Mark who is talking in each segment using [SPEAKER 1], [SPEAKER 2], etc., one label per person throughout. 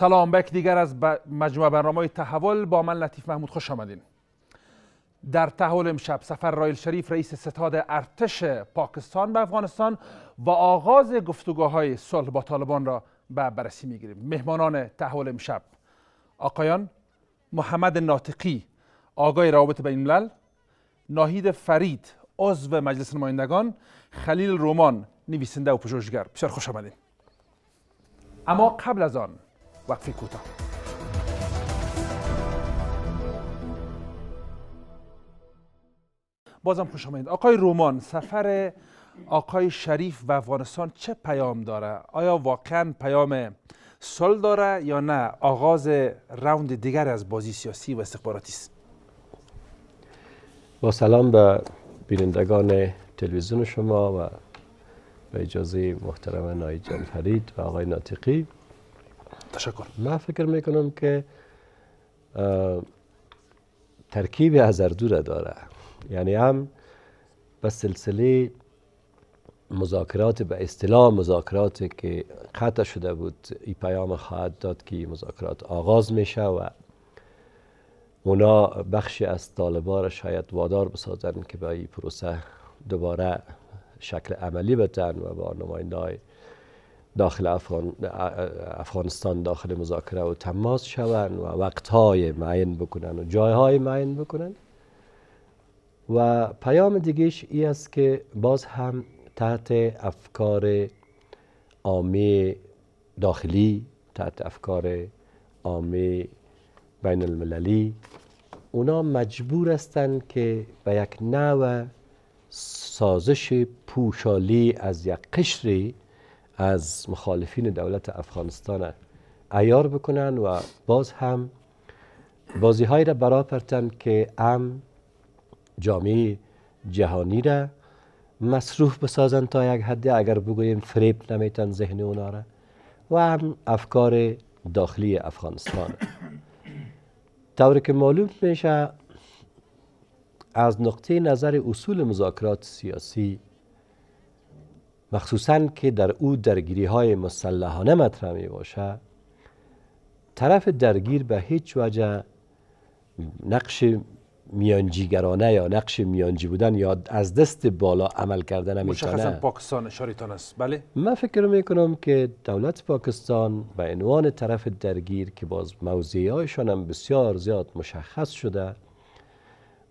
[SPEAKER 1] سلام بک دیگر از مجموعه برنامه تحول با من لطیف محمود خوش آمدین در تحول امشب سفر رایل شریف رئیس ستاد ارتش پاکستان به افغانستان و آغاز گفتگوهای صلح با طالبان را به بررسی میگیریم مهمانان تحول امشب آقایان محمد ناطقی آقای روابط بین الملل ناهید فرید عضو مجلس نمایندگان خلیل رومان نویسنده و پژوهشگر بسیار خوش آمدین اما قبل از آن وقفی کوتاه بازم خوش آمدید آقای رومان سفر آقای شریف و افغانستان چه پیام داره آیا واقعا پیام سل داره یا نه آغاز راوند دیگر از بازی سیاسی و استخباراتی است
[SPEAKER 2] با سلام به بینندگان تلویزیون شما و به اجازه محترم نایجان فرید و آقای ناطقی تشکر من فکر میکنم که ترکیب را داره یعنی هم به سلسله مذاکرات به اصطلاح مذاکراتی که قطع شده بود این پیام خواهد داد که مذاکرات آغاز میشه و اونا بخشی از طالبان را شاید وادار بسازند که به این پروسه دوباره شکل عملی بتن و با نمایندهای داخل افغانستان داخل مذاکره و تماس شوند و وقتهای معین بکنن و جایهای معین بکنن و پیام دیگهش ای است که باز هم تحت افکار عامه داخلی تحت افکار عامه بین المللی اونا مجبور هستند که به یک نوع سازش پوشالی از یک قشری از مخالفین دولت افغانستان ایار بکنن و باز هم بازی های را براپرتن که ام جامعه جهانی را مصروف بسازن تا یک حد اگر بگوییم فریب نمیتن ذهن اونا را و هم افکار داخلی افغانستان طور که معلوم میشه از نقطه نظر اصول مذاکرات سیاسی مخصوصا که در او درگیری های مسلحانه مطرح می باشه طرف درگیر به هیچ وجه نقش میانجیگرانه یا نقش میانجی بودن یا از دست بالا عمل کردن نمیتونه مشخصا
[SPEAKER 1] پاکستان اشاریتان است بله
[SPEAKER 2] من فکر کنم که دولت پاکستان به عنوان طرف درگیر که باز هایشان هم بسیار زیاد مشخص شده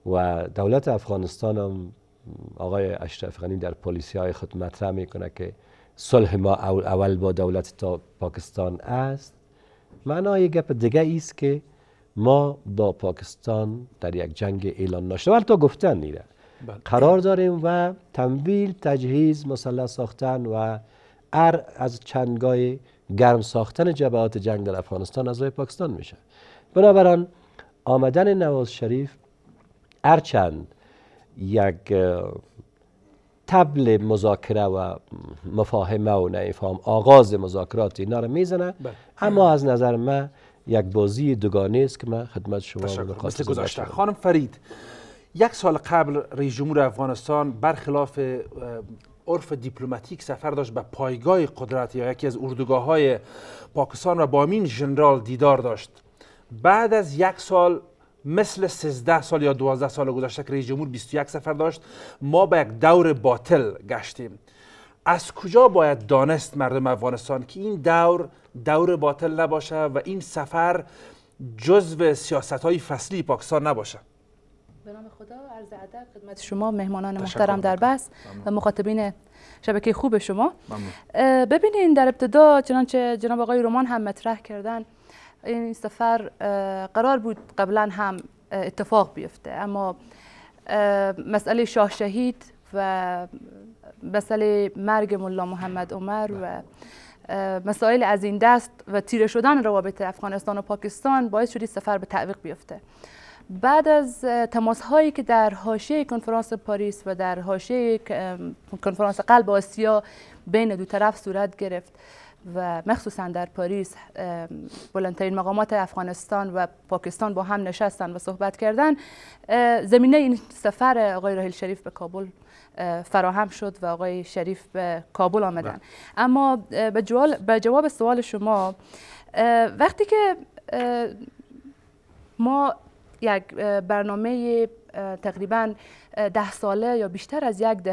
[SPEAKER 2] و دولت افغانستان هم آقای اشرف غنی در پلیسی های خود مطرح میکنه که صلح ما اول با دولت تا پاکستان است معنای گپ دیگه است که ما با پاکستان در یک جنگ اعلان نشده ولی تا گفتن نیره بله. قرار داریم و تمویل تجهیز مسلح ساختن و ار از چندگاه گرم ساختن جبهات جنگ در افغانستان از روی پاکستان میشه بنابراین آمدن نواز شریف چند یک تبل مذاکره و مفاهمه و نفهم آغاز مذاکرات اینا رو میزنه بله. اما از نظر من یک بازی دوگانه است که من خدمت شما مثل گذاشته
[SPEAKER 1] خانم فرید یک سال قبل رئیس جمهور افغانستان برخلاف عرف دیپلماتیک سفر داشت به پایگاه قدرت یا یکی از اردوگاه های پاکستان و با امین جنرال دیدار داشت بعد از یک سال مثل 13 سال یا 12 سال گذشته که رئیس جمهور 21 سفر داشت ما به یک دور باطل گشتیم از کجا باید دانست مردم افغانستان که این دور دور باطل نباشه و این سفر جزو سیاست های فصلی پاکستان نباشه به نام
[SPEAKER 3] خدا عرض ادب خدمت شما مهمانان محترم در بس و مخاطبین شبکه خوب شما ببینین در ابتدا چنانچه جناب آقای رومان هم مطرح کردن این سفر قرار بود قبلا هم اتفاق بیفته اما مسئله شاه شهید و مسئله مرگ ملا محمد عمر و بله. مسائل از این دست و تیره شدن روابط افغانستان و پاکستان باعث شدی سفر به تعویق بیفته بعد از تماس هایی که در حاشیه کنفرانس پاریس و در حاشیه کنفرانس قلب آسیا بین دو طرف صورت گرفت و مخصوصا در پاریس بلندترین مقامات افغانستان و پاکستان با هم نشستن و صحبت کردن زمینه این سفر آقای راهیل شریف به کابل فراهم شد و آقای شریف به کابل آمدن بله. اما به جواب سوال شما وقتی که ما یک برنامه تقریبا ده ساله یا بیشتر از یک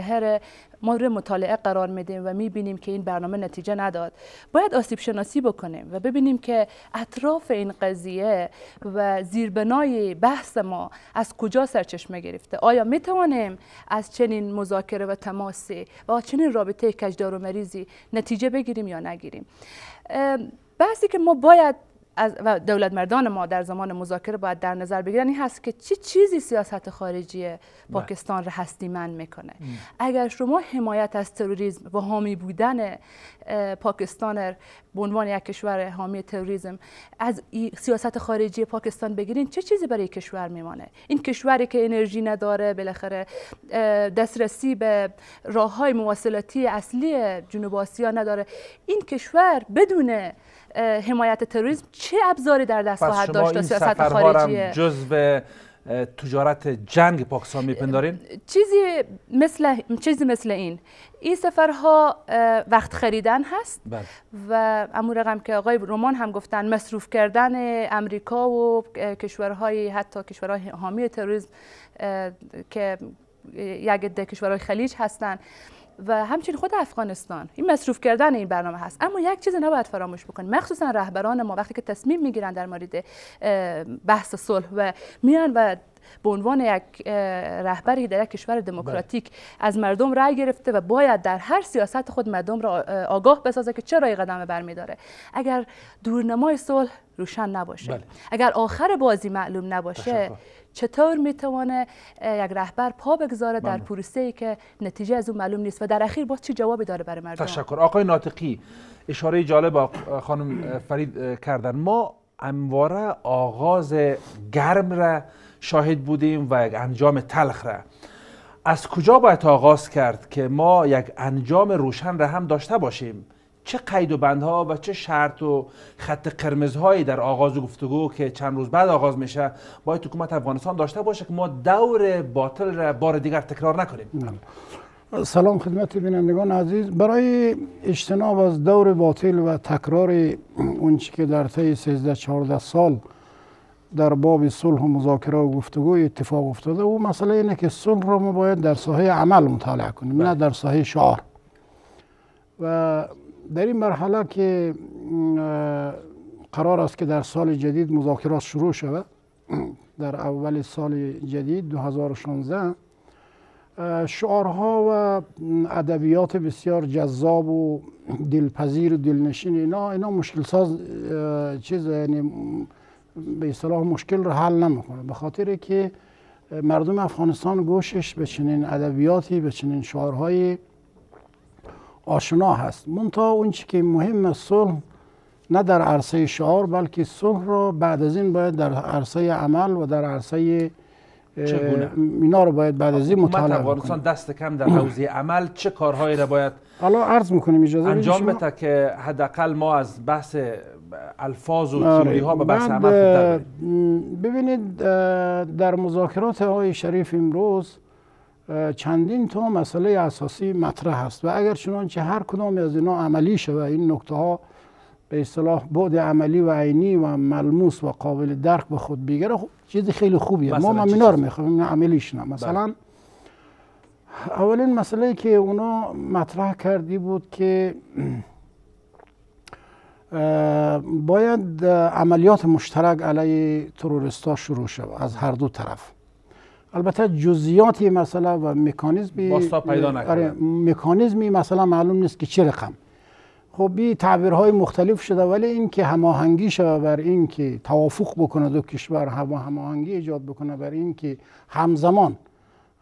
[SPEAKER 3] ما مورد مطالعه قرار میدیم و میبینیم که این برنامه نتیجه نداد باید آسیب شناسی بکنیم و ببینیم که اطراف این قضیه و زیربنای بحث ما از کجا سرچشمه گرفته آیا میتوانیم از چنین مذاکره و تماسی و چنین رابطه کجدار و مریضی نتیجه بگیریم یا نگیریم بحثی که ما باید از و دولت مردان ما در زمان مذاکره باید در نظر بگیرن این هست که چه چی چیزی سیاست خارجی پاکستان را هستی من میکنه اگر شما حمایت از تروریسم و حامی بودن پاکستان به عنوان یک کشور حامی تروریسم از سیاست خارجی پاکستان بگیرین چه چیزی برای کشور میمانه این کشوری که انرژی نداره بالاخره دسترسی به راه های مواصلاتی اصلی جنوب آسیا نداره این کشور بدون حمایت تروریسم چه ابزاری در دست خواهد داشت تا سیاست خارجی
[SPEAKER 1] تجارت جنگ پاکستان میپندارین
[SPEAKER 3] چیزی مثل چیزی مثل این این سفرها وقت خریدن هست بله. و امور رقم که آقای رومان هم گفتن مصروف کردن امریکا و کشورهای حتی کشورهای حامی تروریسم که یک کشورهای خلیج هستند و همچنین خود افغانستان این مصروف کردن این برنامه هست اما یک چیز نباید فراموش بکنیم مخصوصا رهبران ما وقتی که تصمیم میگیرن در مورد بحث صلح و میان و به عنوان یک رهبری در یک کشور دموکراتیک بله. از مردم رأی گرفته و باید در هر سیاست خود مردم را آگاه بسازه که چرا این قدم برمیداره اگر دورنمای صلح روشن نباشه بله. اگر آخر بازی معلوم نباشه چطور میتوانه یک رهبر پا بگذاره در بله. پروسه ای که نتیجه از اون معلوم نیست و در اخیر با چه جوابی داره برای مردم تشکر
[SPEAKER 1] آقای ناطقی اشاره جالب خانم فرید کردن ما امواره آغاز گرم را شاهد بودیم و یک انجام تلخ را از کجا باید آغاز کرد که ما یک انجام روشن را هم داشته باشیم چه قید و بندها و چه شرط و خط قرمزهایی در آغاز گفتگو که چند روز بعد آغاز میشه باید حکومت افغانستان داشته باشه که ما دور باطل را بار دیگر تکرار نکنیم
[SPEAKER 4] سلام خدمت بینندگان عزیز برای اجتناب از دور باطل و تکرار اونچه که در طی 13 14 سال در باب صلح و مذاکره و گفتگو اتفاق افتاده و مسئله اینه که صلح رو ما باید در ساحه عمل مطالعه کنیم نه بله. در ساحه شعار و در این مرحله که قرار است که در سال جدید مذاکرات شروع شود در اول سال جدید 2016 شعارها و ادبیات بسیار جذاب و دلپذیر و دلنشین اینا اینا مشکل ساز چیز یعنی به اصطلاح مشکل رو حل نمیکنه به خاطر که مردم افغانستان گوشش به چنین ادبیاتی به چنین آشنا هست منتها اون چی که مهم صلح نه در عرصه شعار بلکه صلح رو بعد از این باید در عرصه عمل و در عرصه اینا رو باید بعد از این مطالعه افغانستان
[SPEAKER 1] دست کم در حوزه عمل چه کارهایی را باید
[SPEAKER 4] حالا عرض میکنیم
[SPEAKER 1] اجازه انجام بده که حداقل ما از بحث الفاظ و آره. تیوری ها به بحث عمل
[SPEAKER 4] ببینید در مذاکرات های شریف امروز چندین تا مسئله اساسی مطرح است و اگر چنانچه هر کدام از اینا عملی شود این نکته ها به اصطلاح بعد عملی و عینی و ملموس و قابل درک به خود بگیره خب، چیزی چیز خیلی خوبیه ما ما اینا رو میخوایم عملیش نه بله. مثلا اولین مسئله که اونا مطرح کردی بود که باید عملیات مشترک علیه ها شروع شود از هر دو طرف البته جزئیات مسئله و مکانیزم پیدا آره، مکانیزم مثلا معلوم نیست که چه رقم خب بی تعبیرهای مختلف شده ولی این که هماهنگی شود بر این که توافق بکنه دو کشور هم هماهنگی ایجاد بکنه بر این که همزمان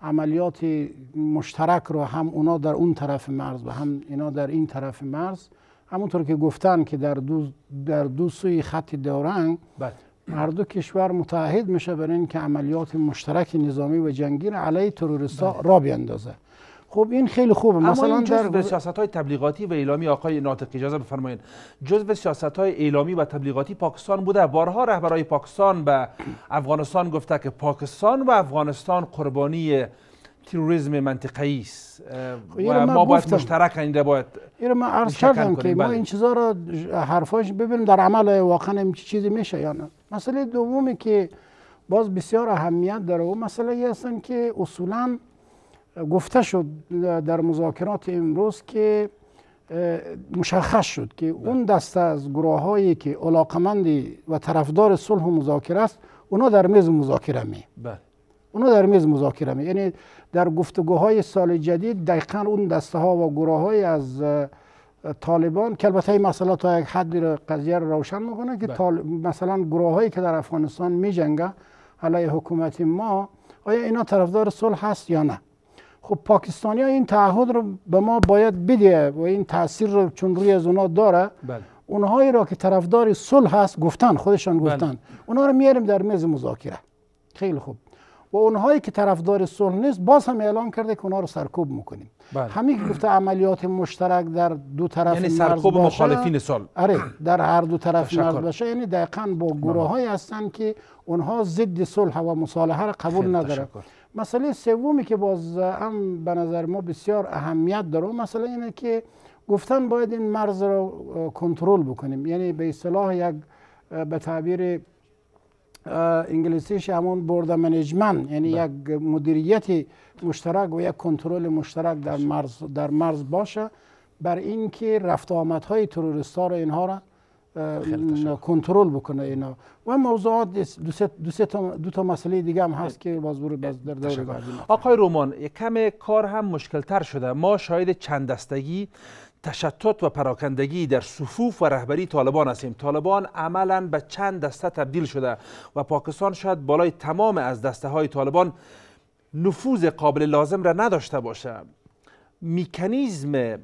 [SPEAKER 4] عملیات مشترک رو هم اونا در اون طرف مرز و هم اینا در این طرف مرز همونطور که گفتن که در دو, در دو سوی خط دورنگ بله. هر دو کشور متحد میشه برای اینکه عملیات مشترک نظامی و جنگی را علیه تروریستا بله. را بیاندازه خب این خیلی خوبه اما مثلا این در
[SPEAKER 1] سیاست های تبلیغاتی و اعلامی آقای ناطق اجازه بفرمایید جزء سیاست های اعلامی و تبلیغاتی پاکستان بوده بارها رهبرای پاکستان به افغانستان گفته که پاکستان و افغانستان قربانی تروریسم منطقه‌ای است خب و ما باید مشترک این باید این رو من عرض کردم که ما بله. این
[SPEAKER 4] چیزا رو حرفاش ببینیم در عمل واقعا چیزی میشه یا نه مسئله دومی که باز بسیار اهمیت داره و مسئله ای هستن که اصولا گفته شد در مذاکرات امروز که مشخص شد که بله. اون دسته از گروه که علاقمند و طرفدار صلح و مذاکره است اونا در میز مذاکره می بله. اونا در میز مذاکره می یعنی در گفتگوهای سال جدید دقیقا اون دسته ها و گروه از طالبان که البته این مسئله تا یک حدی رو قضیه رو روشن میکنه که بله. مثلا گروه هایی که در افغانستان می جنگه علیه حکومت ما آیا اینا طرفدار صلح هست یا نه خب پاکستانیا این تعهد رو به ما باید بده و این تاثیر رو چون روی از اونا داره بله. اونهایی را که طرفدار صلح هست گفتن خودشان بله. گفتن اونها رو میاریم در میز مذاکره خیلی خوب و اونهایی که طرفدار صلح نیست باز هم اعلام کرده که اونها رو سرکوب میکنیم بله. همین گفته عملیات مشترک در دو طرف یعنی سرکوب مخالفین سال. آره در هر دو طرف مرز باشه یعنی دقیقا با گروه هستند هستن که اونها ضد صلح و مصالحه را قبول ندارن مسئله سومی که باز هم به نظر ما بسیار اهمیت داره مسئله اینه که گفتن باید این مرز رو کنترل بکنیم یعنی به اصطلاح یک به تعبیر انگلیسیش همون برد منیجمنت یعنی بله. یک مدیریت مشترک و یک کنترل مشترک در مرز در مرز باشه بر اینکه رفت های ها رو اینها را کنترل بکنه اینا و موضوعات دو سه دو, تا مسئله دیگه هم هست که باز برو باز در دور
[SPEAKER 1] آقای رومان کم کار هم مشکل تر شده ما شاید چند دستگی تشتت و پراکندگی در صفوف و رهبری طالبان هستیم طالبان عملا به چند دسته تبدیل شده و پاکستان شاید بالای تمام از دسته های طالبان نفوذ قابل لازم را نداشته باشه میکانیزم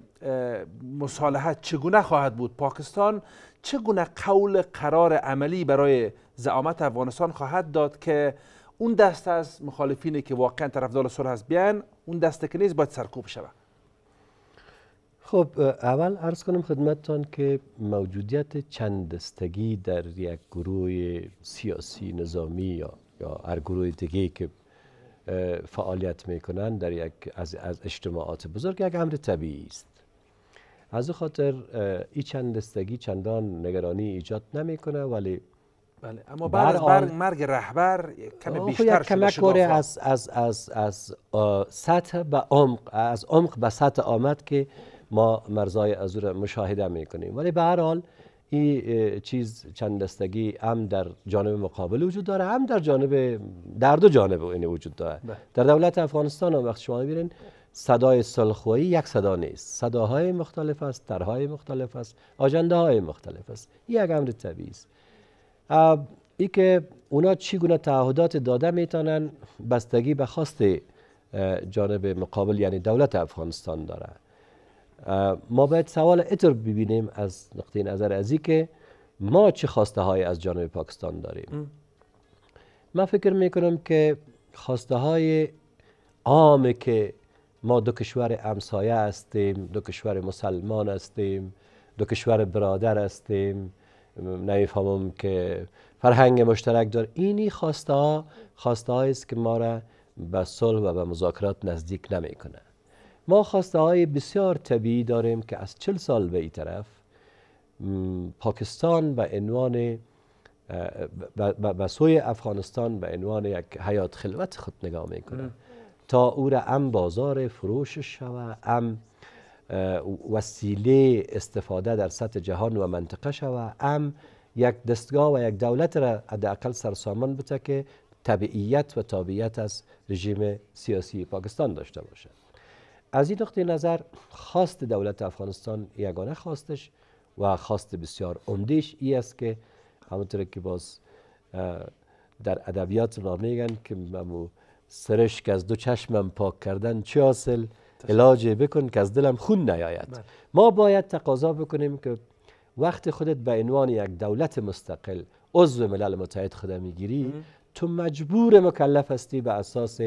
[SPEAKER 1] مصالحت چگونه خواهد بود پاکستان چگونه قول قرار عملی برای زعامت افغانستان خواهد داد که اون دست از مخالفینی که واقعا طرفدار صلح است بیان اون دسته که نیز باید سرکوب شود
[SPEAKER 2] خب اول عرض کنم خدمتتان که موجودیت چند دستگی در یک گروه سیاسی نظامی یا یا هر گروه دیگه که فعالیت میکنن در یک از, از اجتماعات بزرگ یک امر طبیعی است از خاطر این چند دستگی چندان نگرانی ایجاد نمیکنه ولی بله
[SPEAKER 1] اما بعد مرگ رهبر کم بیشتر شده از
[SPEAKER 2] از از از سطح به عمق از عمق به سطح آمد که ما مرزای ازور مشاهده میکنیم ولی به هر حال این چیز چند دستگی هم در جانب مقابل وجود داره هم در جانب در دو جانب این وجود داره بله. در دولت افغانستان هم وقت شما میبینین صدای سلخویی یک صدا نیست صداهای مختلف است ترهای مختلف است آجنده های مختلف است یک امر طبیعی است ای که اونا چی گونه تعهدات داده میتونن بستگی به خواست جانب مقابل یعنی دولت افغانستان داره ما باید سوال اتر ببینیم از نقطه نظر ازی که ما چه خواسته های از جانب پاکستان داریم من فکر می کنم که خواسته های عام که ما دو کشور امسایه هستیم دو کشور مسلمان هستیم دو کشور برادر هستیم نمیفهمم که فرهنگ مشترک دار اینی خواسته ها خواسته است که ما را به صلح و به مذاکرات نزدیک نمیکنه ما خواسته های بسیار طبیعی داریم که از چل سال به این طرف پاکستان به عنوان و سوی افغانستان به عنوان یک حیات خلوت خود نگاه کنه تا او را ام بازار فروش شوه ام وسیله استفاده در سطح جهان و منطقه شوه ام یک دستگاه و یک دولت را حداقل سرسامان بته که طبیعیت و تابعیت از رژیم سیاسی پاکستان داشته باشد از این نقطه نظر خواست دولت افغانستان یگانه خواستش و خواست بسیار عمدیش ای است که همونطور که باز در ادبیات ما میگن که ممو سرشک از دو چشمم پاک کردن چه حاصل علاج بکن که از دلم خون نیاید بله. ما باید تقاضا بکنیم که وقت خودت به عنوان یک دولت مستقل عضو ملل متحد خود میگیری تو مجبور مکلف هستی به اساس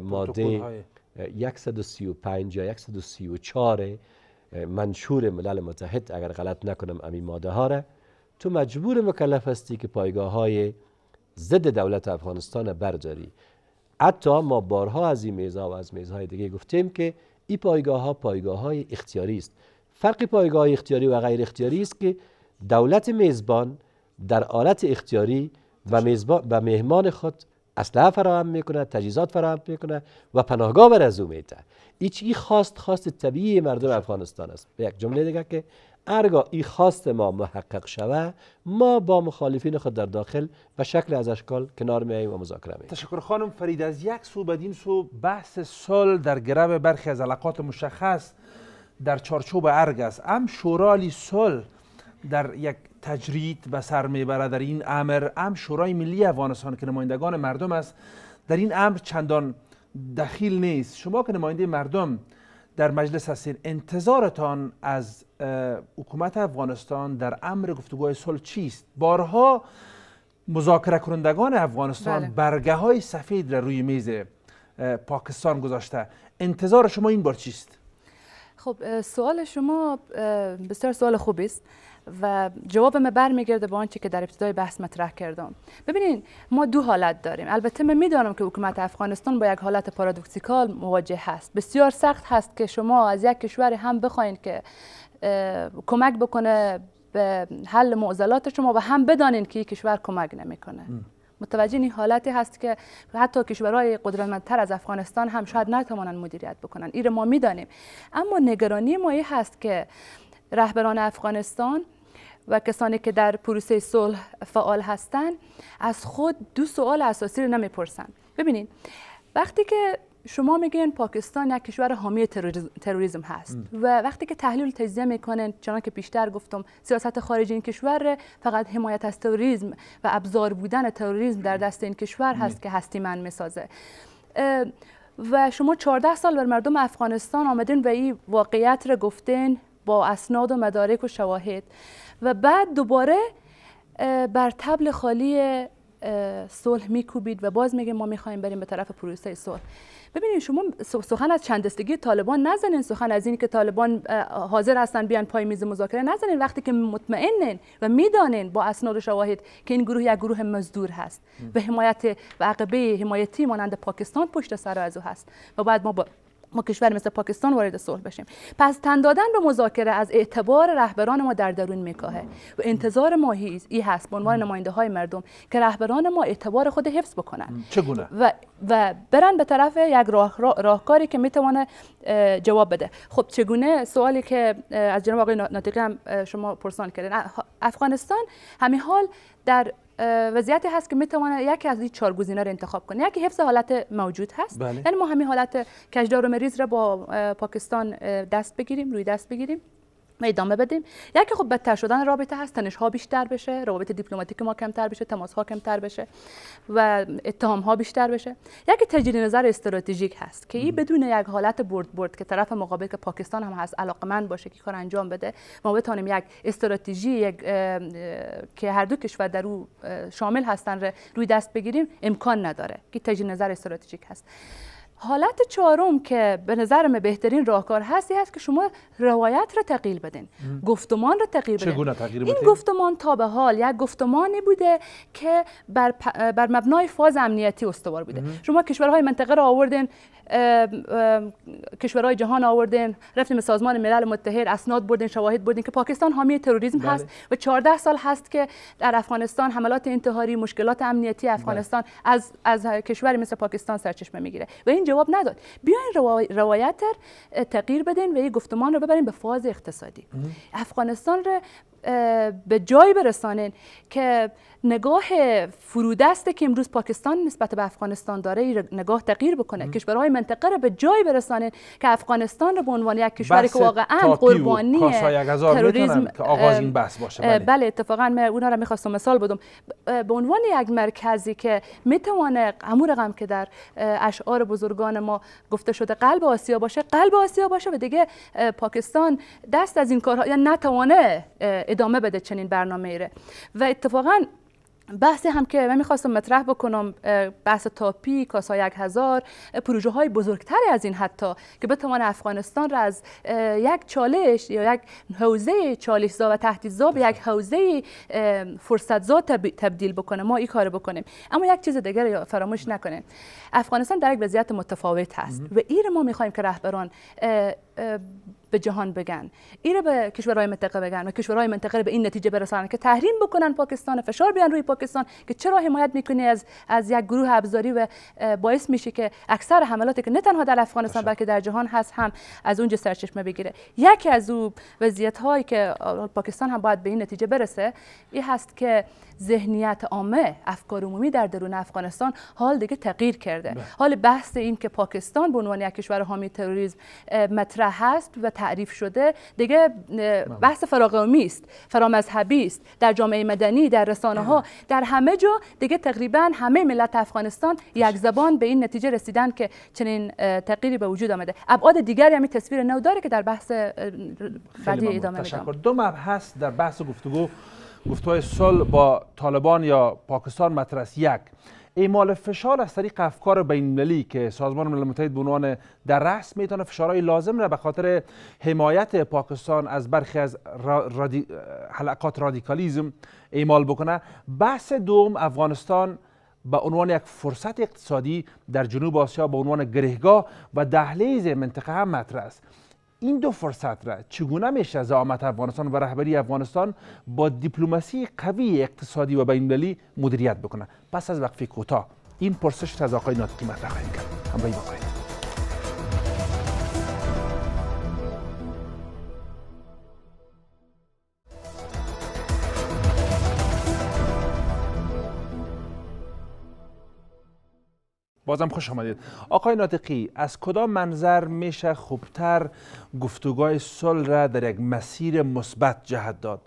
[SPEAKER 2] ماده 135 یا 134 منشور ملل متحد اگر غلط نکنم امی ماده ها را تو مجبور مکلف هستی که پایگاه های ضد دولت افغانستان برداری حتی ما بارها از این میزها و از میزهای دیگه گفتیم که این پایگاه ها پایگاه های اختیاری است فرق پایگاه اختیاری و غیر اختیاری است که دولت میزبان در آلت اختیاری و, و مهمان خود اسلحه فراهم میکنه تجهیزات فراهم میکنه و پناهگاه بر از میته ای خواست خواست طبیعی مردم خب. افغانستان است به یک جمله دیگه که ارگا ای خواست ما محقق شوه ما با مخالفین خود در داخل و شکل از اشکال کنار میاییم و مذاکره میکنیم.
[SPEAKER 1] تشکر خانم فرید از یک سو بدین سو بحث سال در گرو برخی از علاقات مشخص در چارچوب ارگ است هم شورای سال در یک تجرید به سر میبره در این امر ام شورای ملی افغانستان که نمایندگان مردم است در این امر چندان دخیل نیست شما که نماینده مردم در مجلس هستید انتظارتان از حکومت افغانستان در امر گفتگوهای صلح چیست بارها مذاکره کنندگان افغانستان بله. برگه های سفید را روی میز پاکستان گذاشته انتظار شما این بار چیست
[SPEAKER 3] خب سوال شما بسیار سوال خوبی است و جواب برمیگرده به آنچه که در ابتدای بحث مطرح کردم ببینید ما دو حالت داریم البته من میدانم که حکومت افغانستان با یک حالت پارادوکسیکال مواجه هست بسیار سخت هست که شما از یک کشور هم بخواین که کمک بکنه به حل معضلات شما و هم بدانین که یک کشور کمک نمیکنه متوجه این حالتی هست که حتی کشورهای قدرتمندتر از افغانستان هم شاید نتوانند مدیریت بکنن این ما میدانیم اما نگرانی ما هست که رهبران افغانستان و کسانی که در پروسه صلح فعال هستند از خود دو سوال اساسی رو نمیپرسن ببینید وقتی که شما میگین پاکستان یک کشور حامی تروریسم هست و وقتی که تحلیل تجزیه میکنن چنانکه که بیشتر گفتم سیاست خارجی این کشور فقط حمایت از تروریسم و ابزار بودن تروریسم در دست این کشور هست که هستی من میسازه و شما 14 سال بر مردم افغانستان آمدین و این واقعیت را گفتین با اسناد و مدارک و شواهد و بعد دوباره بر تبل خالی صلح میکوبید و باز میگه ما میخوایم بریم به طرف پروسه صلح ببینید شما سخن از چندستگی طالبان نزنین سخن از این که طالبان حاضر هستن بیان پای میز مذاکره نزنین وقتی که مطمئنن و میدانین با اسناد و شواهد که این گروه یک گروه مزدور هست و حمایت و عقبه حمایتی مانند پاکستان پشت سر از او هست و بعد ما با ما کشور مثل پاکستان وارد صلح بشیم پس تن دادن به مذاکره از اعتبار رهبران ما در درون میکاهه و انتظار ما ای هست به عنوان نماینده های مردم که رهبران ما اعتبار خود حفظ بکنن چگونه و و برن به طرف یک راه راهکاری که میتونه جواب بده خب چگونه سوالی که از جناب آقای ناطقی هم شما پرسان کردین افغانستان همین حال در وضعیتی هست که میتونه یکی از این چهار گزینه رو انتخاب کنه یکی حفظ حالت موجود هست بله. یعنی ما همین حالت کشدار و مریض را با پاکستان دست بگیریم روی دست بگیریم ادامه بدیم یکی خب بدتر شدن رابطه هست تنش ها بیشتر بشه روابط دیپلماتیک ما کمتر بشه تماس ها کمتر بشه و اتهام ها بیشتر بشه یکی تجدید نظر استراتژیک هست که این بدون یک حالت برد برد که طرف مقابل که پاکستان هم هست علاقمند باشه که کار انجام بده ما بتونیم یک استراتژی یک که هر دو کشور در او شامل هستن رو روی دست بگیریم امکان نداره که تجدید نظر استراتژیک هست حالت چهارم که به نظرم بهترین راهکار هست این هست که شما روایت را تغییر بدین گفتمان را تغییر بدین چگونه تغییر این گفتمان تا به حال یک گفتمانی بوده که بر, بر مبنای فاز امنیتی استوار بوده شما کشورهای منطقه را آوردین کشورهای جهان آوردین رفتیم به سازمان ملل متحد اسناد بردین شواهد بردین که پاکستان حامی تروریسم بله. هست و 14 سال هست که در افغانستان حملات انتحاری مشکلات امنیتی افغانستان بله. از از کشوری مثل پاکستان سرچشمه میگیره و این جواب نداد بیاین روایت تغییر بدین و این گفتمان رو ببرین به فاز اقتصادی افغانستان رو به جای برسانین که نگاه فرودست که امروز پاکستان نسبت به افغانستان داره نگاه تغییر بکنه کشورهای منطقه را به جای برسانین که افغانستان را به عنوان یک کشوری که واقعا قربانی تروریسم که آغاز این بحث باشه بله. بله, اتفاقا من اونا را میخواستم مثال بدم به عنوان یک مرکزی که میتوانه همون رقم که در اشعار بزرگان ما گفته شده قلب آسیا باشه قلب آسیا باشه و دیگه پاکستان دست از این کارها یا نتوانه ادامه بده چنین برنامه ایره و اتفاقا بحثی هم که من میخواستم مطرح بکنم بحث تاپی، کاسا یک هزار پروژه های بزرگتری از این حتی که بتوان افغانستان را از یک چالش یا یک حوزه چالش زا و تهدیدزا به یک حوزه فرصت زا تبدیل بکنه ما این کار بکنیم اما یک چیز دیگر فراموش نکنیم افغانستان در یک وضعیت متفاوت هست و ایر ما میخوایم که رهبران به جهان بگن این رو به کشورهای منطقه بگن و کشورهای منطقه به این نتیجه برسانن که تحریم بکنن پاکستان فشار بیان روی پاکستان که چرا حمایت میکنی از از یک گروه ابزاری و باعث میشه که اکثر حملاتی که نه تنها در افغانستان بلکه در جهان هست هم از اونجا سرچشمه بگیره یکی از او وضعیت هایی که پاکستان هم باید به این نتیجه برسه این هست که ذهنیت عامه افکار عمومی در درون افغانستان حال دیگه تغییر کرده بله. حال بحث این که پاکستان به عنوان یک کشور حامی تروریسم مطرح هست و تعریف شده دیگه بحث فراقومی است فرامذهبی است در جامعه مدنی در رسانه ها بله. در همه جا دیگه تقریبا همه ملت افغانستان یک زبان به این نتیجه رسیدن که چنین تغییری به وجود آمده ابعاد دیگری هم تصویر نو داره که در بحث بعدی ادامه میدم
[SPEAKER 1] دو مبحث در بحث گفتگو های صلح با طالبان یا پاکستان مطرح یک اعمال فشار از طریق افکار بین که سازمان ملل متحد به عنوان در رأس میتونه فشارهای لازم را به خاطر حمایت پاکستان از برخی از حلقات رادیکالیزم اعمال بکنه بحث دوم افغانستان به عنوان یک فرصت اقتصادی در جنوب آسیا به عنوان گرهگاه و دهلیز منطقه هم مطرح است این دو فرصت را چگونه میشه آمد افغانستان و رهبری افغانستان با دیپلماسی قوی اقتصادی و بینالمللی مدیریت بکنه پس از وقفه کوتاه این پرسش از آقای ناطقی مطرح خواهیم کرد همراهی بازم خوش آمدید آقای ناطقی از کدام منظر میشه خوبتر گفتگاه صلح را در یک مسیر مثبت جهت داد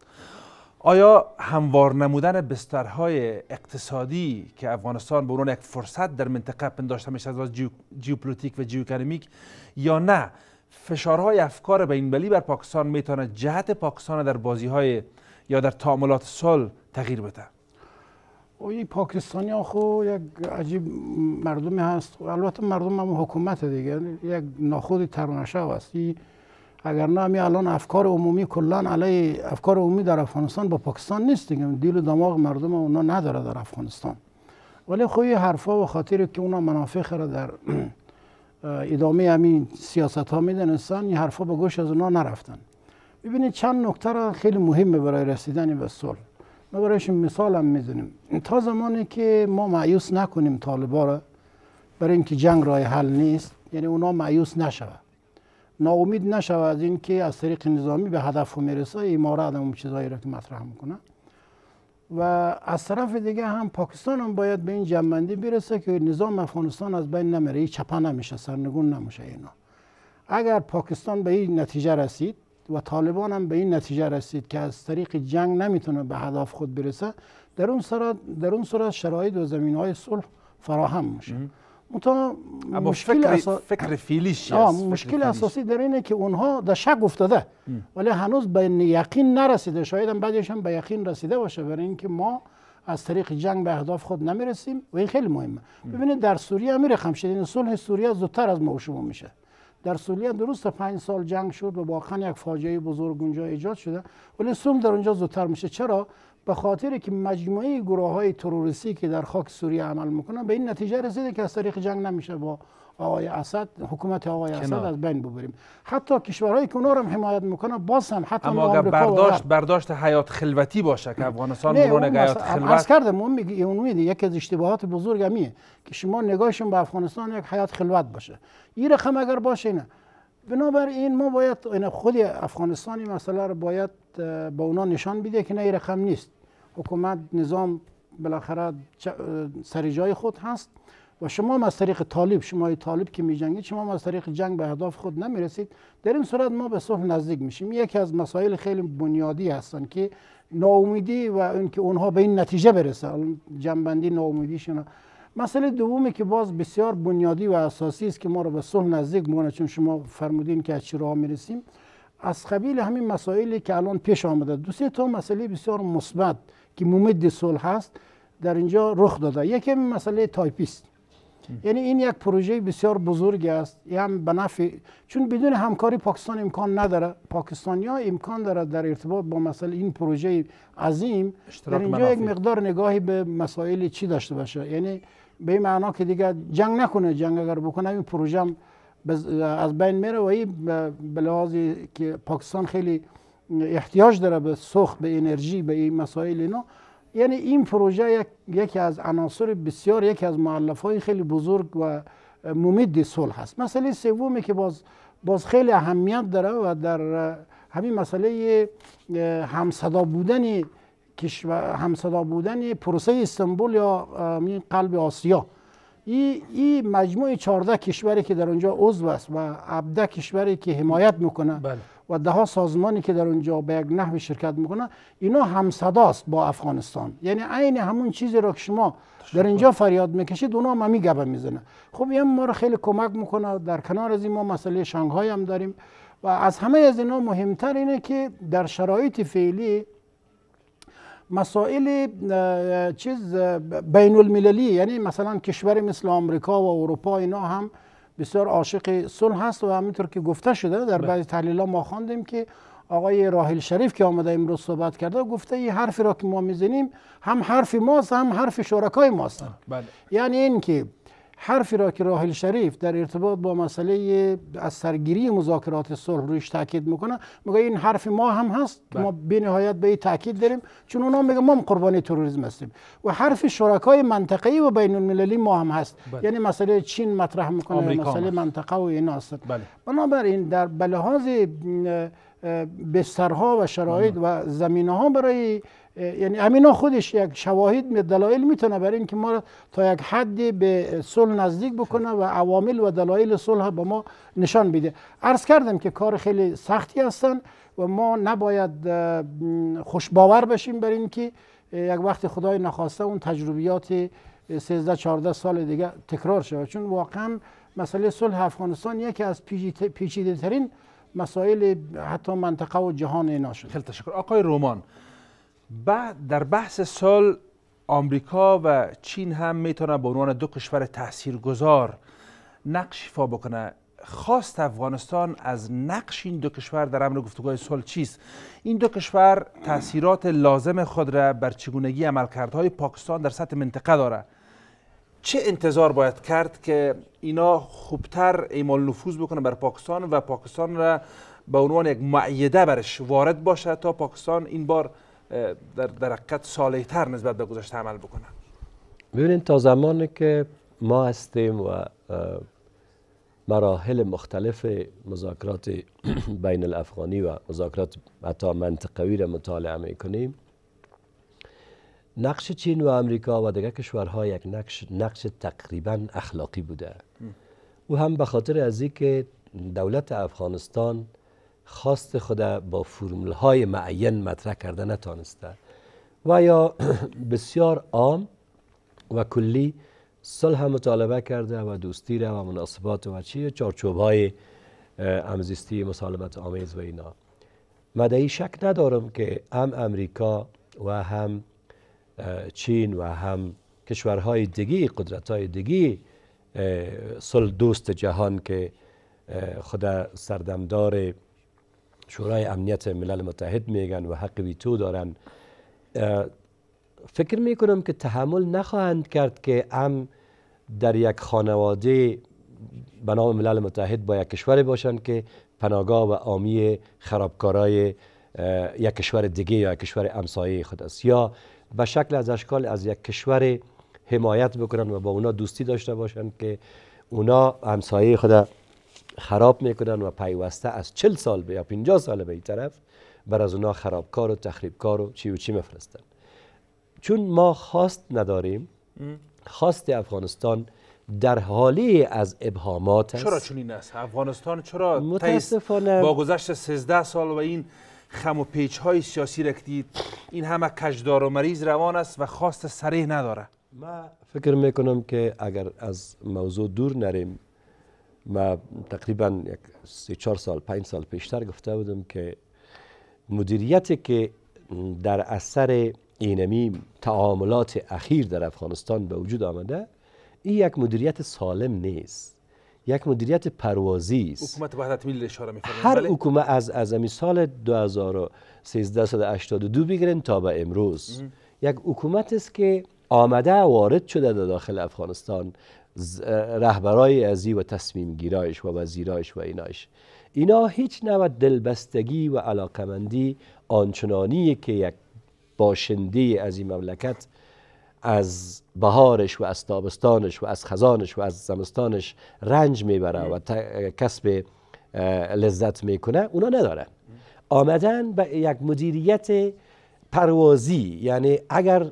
[SPEAKER 1] آیا هموار نمودن بسترهای اقتصادی که افغانستان به عنوان یک فرصت در منطقه پنداشته میشه از جیو، و جیوکرمیک یا نه فشارهای افکار بلی بر پاکستان میتونه جهت پاکستان در های یا در تعاملات صلح تغییر بده
[SPEAKER 4] این پاکستانی ها خو یک عجیب مردمی هست البته مردم هم حکومت دیگه یعنی یک ناخود ترنشو هست اگر نه می الان افکار عمومی کلا علی افکار عمومی در افغانستان با پاکستان نیست دیگه دیل و دماغ مردم اونا نداره در افغانستان ولی خو حرفا و خاطر که اونا منافع را در ادامه همین سیاست ها میدنستان این حرفا به گوش از اونا نرفتن ببینید چند نکته را خیلی مهمه برای رسیدن به صلح برایش مثال هم میزنیم تا زمانی که ما معیوس نکنیم طالبا را برای اینکه جنگ راه حل نیست یعنی اونا معیوس نشود ناامید نشوه از اینکه از طریق نظامی به هدف میرسه امارت اون چیزایی را که مطرح میکنه و از طرف دیگه هم پاکستان هم باید به این جنبندی برسه که نظام افغانستان از بین نمیره چپا نمیشه سرنگون نمیشه اینا اگر پاکستان به این نتیجه رسید و طالبان هم به این نتیجه رسید که از طریق جنگ نمیتونه به هدف خود برسه در اون صورت در اون صورت شرایط و زمین های صلح فراهم میشه متا مشکل فکر, اصا...
[SPEAKER 1] فکر مشکل فکر اساسی
[SPEAKER 4] در اینه که اونها در شک افتاده ولی هنوز به یقین نرسیده شاید هم بعدش هم به یقین رسیده باشه برای اینکه ما از طریق جنگ به اهداف خود نمیرسیم و این خیلی مهمه ببینید در سوریه امیر این صلح سوریه زودتر از ما و شما میشه در سوریه درست پنج سال جنگ شد و واقعا یک فاجعه بزرگ اونجا ایجاد شده ولی سوم در اونجا زودتر میشه چرا به خاطر که مجموعه گروه های تروریستی که در خاک سوریه عمل میکنن به این نتیجه رسیده که از طریق جنگ نمیشه با آقای اسد حکومت آقای اسد از بین ببریم حتی کشورهایی که اونا رو حمایت میکنه باز هم حتی اما اگر برداشت
[SPEAKER 1] برداشت حیات خلوتی باشه که افغانستان مرون حیات خلوت از
[SPEAKER 4] کردم اون میگه اون یکی از اشتباهات بزرگ همیه که شما نگاهشون به افغانستان یک حیات خلوت باشه این رقم اگر باشه نه بنابراین ما باید خود افغانستانی مسئله رو باید به با اونا نشان بده که نه این رقم نیست حکومت نظام بالاخره سر جای خود هست و شما هم از طریق طالب شما طالب که میجنگید شما هم از طریق جنگ به اهداف خود نمیرسید در این صورت ما به صلح نزدیک میشیم یکی از مسائل خیلی بنیادی هستن که ناامیدی و اینکه اونها به این نتیجه برسن جنبندی ناامیدی شنا. مسئله دومی که باز بسیار بنیادی و اساسی است که ما رو به صلح نزدیک مونه چون شما فرمودین که از چرا می میرسیم از قبیل همین مسائلی که الان پیش آمده دو سه تا مسئله بسیار مثبت که ممد صلح هست در اینجا رخ داده یکی مسئله تایپیست یعنی این یک پروژه بسیار بزرگ است هم به نفع چون بدون همکاری پاکستان امکان نداره پاکستانیا امکان دارد در ارتباط با مسئله این پروژه عظیم در اینجا یک مقدار نگاهی به مسائل چی داشته باشه یعنی به این معنا که دیگه جنگ نکنه جنگ اگر بکنه این پروژه هم از بین میره و این به لحاظی که پاکستان خیلی احتیاج داره به سوخت به انرژی به این مسائل اینا یعنی این پروژه یکی از عناصر بسیار یکی از معلف های خیلی بزرگ و ممید صلح هست مسئله سومی که باز باز خیلی اهمیت داره و در همین مسئله همصدا بودن همصدا بودن پروسه استانبول یا قلب آسیا این ای مجموع 14 کشوری که در اونجا عضو است و 17 کشوری که حمایت میکنه بله. و ده سازمانی که در اونجا به یک نحو شرکت میکنه اینا همصداست با افغانستان یعنی عین همون چیزی رو که شما در اینجا فریاد میکشید اونا هم همی گبه میزنه خب این ما رو خیلی کمک میکنه در کنار از این ما مسئله شانگهای هم داریم و از همه از اینا مهمتر اینه که در شرایط فعلی مسائل چیز بین المللی یعنی مثلا کشور مثل آمریکا و اروپا اینا هم بسیار عاشق صلح هست و همینطور که گفته شده در بله. بعضی تحلیل ما خواندیم که آقای راهیل شریف که آمده امروز صحبت کرده گفته این حرفی را که ما میزنیم هم حرف ماست هم حرف شرکای ماست بله. یعنی این که حرفی را که راهل شریف در ارتباط با مسئله از سرگیری مذاکرات صلح رویش تاکید میکنه میگه این حرف ما هم هست بله. ما به نهایت به این تاکید داریم چون اونا میگه ما قربانی تروریسم هستیم و حرف شرکای منطقه‌ای و بین المللی ما هم هست بله. یعنی مسئله چین مطرح میکنه مسئله منطقه و اینا هست بله. بنابراین در بلحاظ بسترها و شرایط بله. و زمینه ها برای یعنی همینا خودش یک شواهد دلایل میتونه برای اینکه ما تا یک حدی به صلح نزدیک بکنه و عوامل و دلایل صلح به ما نشان بده عرض کردم که کار خیلی سختی هستن و ما نباید خوشباور بشیم بر اینکه یک وقت خدای نخواسته اون تجربیات 13 14 سال دیگه تکرار شود چون واقعا مسئله صلح افغانستان یکی از پیچیده ترین مسائل حتی منطقه و جهان اینا شد خیلی
[SPEAKER 1] تشکر آقای رومان در بحث سال آمریکا و چین هم میتونه به عنوان دو کشور تاثیرگذار نقش ایفا بکنه خواست افغانستان از نقش این دو کشور در امر گفتگوهای سال چیست این دو کشور تاثیرات لازم خود را بر چگونگی عملکردهای پاکستان در سطح منطقه داره چه انتظار باید کرد که اینا خوبتر ایمال نفوذ بکنه بر پاکستان و پاکستان را به عنوان یک معیده برش وارد باشه تا پاکستان این بار در, در حقیقت تر نسبت به گذشته عمل بکنن
[SPEAKER 2] ببینید تا زمانی که ما هستیم و مراحل مختلف مذاکرات بین الافغانی و مذاکرات حتی منطقوی را مطالعه میکنیم کنیم نقش چین و امریکا و دیگر کشورها یک نقش, نقش تقریبا اخلاقی بوده او هم به خاطر از اینکه دولت افغانستان خواست خود با فرمول های معین مطرح کرده نتانسته و یا بسیار عام و کلی صلح مطالبه کرده و دوستی را و مناسبات و چی چارچوب های امزیستی مسالمت آمیز و اینا مدعی شک ندارم که هم امریکا و هم چین و هم کشورهای دیگی قدرت های دیگی صلح دوست جهان که خدا سردمدار شورای امنیت ملل متحد میگن و حق ویتو دارن فکر میکنم که تحمل نخواهند کرد که ام در یک خانواده به نام ملل متحد با یک کشور باشند که پناهگاه و آمی خرابکارای یک کشور دیگه یا یک کشور امسایه خود است یا به شکل از اشکال از یک کشور حمایت بکنن و با اونا دوستی داشته باشند که اونا همسایه خود خراب میکنن و پیوسته از چل سال به یا پینجا سال به این طرف بر از اونا خرابکار و تخریبکار و چی و چی میفرستن چون ما خواست نداریم خواست افغانستان در حالی از ابهامات است چرا
[SPEAKER 1] چنین است افغانستان چرا متاسفانه با
[SPEAKER 2] گذشت 13 سال و این خم و پیچ
[SPEAKER 1] های سیاسی را این همه کشدار و مریض روان است و خواست سریع نداره
[SPEAKER 2] من فکر میکنم که اگر از موضوع دور نریم ما تقریبا یک سه چهار سال پنج سال پیشتر گفته بودم که مدیریتی که در اثر اینمی تعاملات اخیر در افغانستان به وجود آمده این یک مدیریت سالم نیست یک مدیریت پروازی است
[SPEAKER 1] حکومت وحدت ملی اشاره
[SPEAKER 2] هر حکومت از از امی سال 1382 بگیرن تا به امروز یک حکومت است که آمده وارد شده در داخل افغانستان رهبرای ازی و تصمیم گیرایش و وزیرایش و اینایش اینا هیچ نوع دلبستگی و علاقمندی آنچنانی که یک باشنده از این مملکت از بهارش و از تابستانش و از خزانش و از زمستانش رنج میبره و کسب لذت میکنه اونا ندارن آمدن به یک مدیریت پروازی یعنی اگر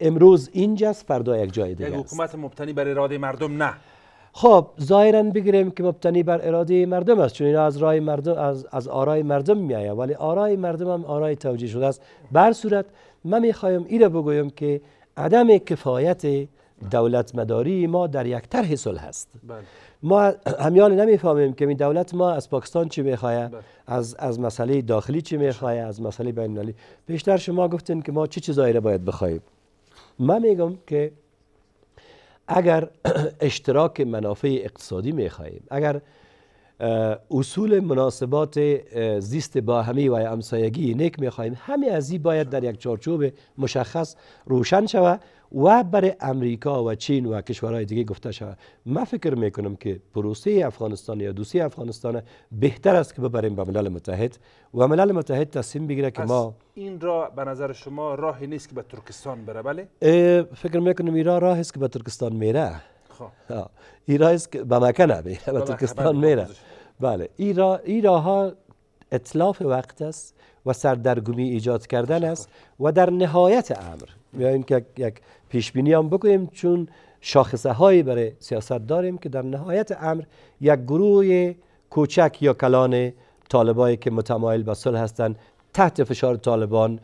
[SPEAKER 2] امروز اینجاست فردا یک جای دیگه یک حکومت
[SPEAKER 1] مبتنی بر اراده مردم نه
[SPEAKER 2] خب ظاهرا بگیریم که مبتنی بر اراده مردم است چون اینا از رای مردم از, از آرای مردم میآید ولی آرای مردم هم آرای توجیه شده است بر صورت من میخوایم را بگویم که عدم کفایت دولت مداری ما در یک طرح صلح هست بله. ما همیان نمیفهمیم که این دولت ما از پاکستان چی میخواهد بله. از از مسئله داخلی چی میخواهد از مسئله بین بیشتر شما گفتین که ما چه چی چیزایی باید بخوایم من میگم که اگر اشتراک منافع اقتصادی میخواهیم اگر اصول مناسبات زیست با همی و امسایگی نیک میخواهیم همه از این باید در یک چارچوب مشخص روشن شود و برای امریکا و چین و کشورهای دیگه گفته شود من فکر کنم که پروسه افغانستان یا دوسی افغانستان بهتر است که ببریم به ملل متحد و ملل متحد تصمیم بگیره که ما
[SPEAKER 1] این را به نظر شما راهی نیست که به ترکستان بره
[SPEAKER 2] بله فکر میکنم این راه است که به ترکستان میره خب. این راه است که به مکه به ترکستان میره بله این راه ها اطلاف وقت است و سردرگمی ایجاد کردن خب. است و در نهایت امر که یک پیش بینی هم بکنیم چون شاخصه هایی برای سیاست داریم که در نهایت امر یک گروه کوچک یا کلان طالبایی که متمایل به صلح هستند تحت فشار طالبان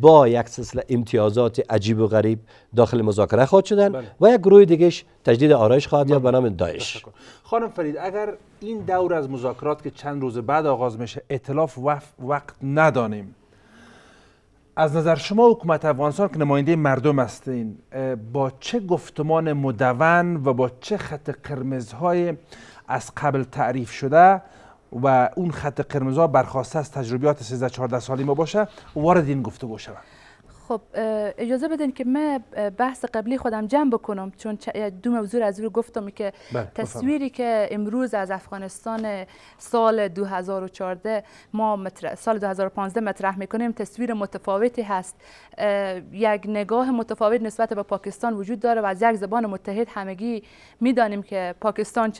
[SPEAKER 2] با یک سلسله امتیازات عجیب و غریب داخل مذاکره خواهد شدن بله. و یک گروه دیگهش تجدید آرایش خواهد یا بله. به نام داعش
[SPEAKER 1] خانم فرید اگر این دور از مذاکرات که چند روز بعد آغاز میشه اطلاف وقت ندانیم از نظر شما حکومت افغانستان که نماینده مردم هستین با چه گفتمان مدون و با چه خط قرمزهایی از قبل تعریف شده و اون خط قرمزها برخواسته از تجربیات 13 14 سالی ما باشه وارد این گفتگو شوند
[SPEAKER 3] خب اجازه بدین که من بحث قبلی خودم جمع بکنم چون دو موضوع از رو گفتم که بله، تصویری که امروز از افغانستان سال 2014 ما سال 2015 مطرح میکنیم تصویر متفاوتی هست یک نگاه متفاوت نسبت به پاکستان وجود داره و از یک زبان متحد همگی میدانیم که پاکستان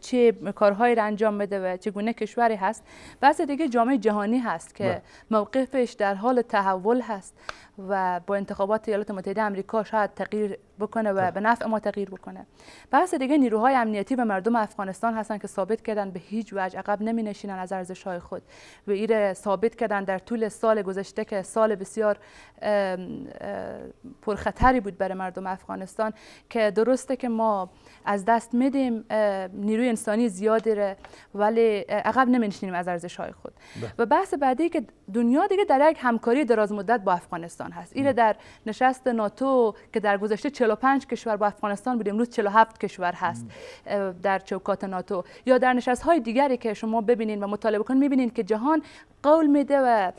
[SPEAKER 3] چه کارهایی را انجام بده و چگونه کشوری هست بحث دیگه جامعه جهانی هست که بله. موقفش در حال تحول هست و با انتخابات ایالات متحده آمریکا شاید تغییر بکنه و به نفع ما تغییر بکنه بحث دیگه نیروهای امنیتی و مردم افغانستان هستن که ثابت کردن به هیچ وجه عقب نمی نشینن از ارزش های خود و ایره ثابت کردن در طول سال گذشته که سال بسیار پرخطری بود برای مردم افغانستان که درسته که ما از دست میدیم نیروی انسانی زیادی ره ولی عقب نمی از ارزش های خود بله. و بحث بعدی که دنیا دیگه در یک همکاری دراز مدت با افغانستان افغانستان هست ایره در نشست ناتو که در گذشته 45 کشور با افغانستان بودیم، امروز 47 کشور هست در چوکات ناتو یا در نشست های دیگری که شما ببینین و مطالبه کنین میبینین که جهان قول میده و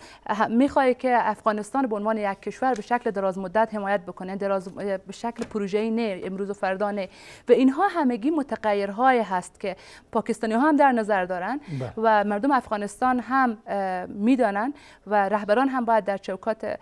[SPEAKER 3] میخواد که افغانستان به عنوان یک کشور به شکل دراز مدت حمایت بکنه دراز به شکل پروژه نه امروز و فردا نه و اینها همگی متغیرهای هست که پاکستانی ها هم در نظر دارن بله. و مردم افغانستان هم میدانن و رهبران هم باید در چوکات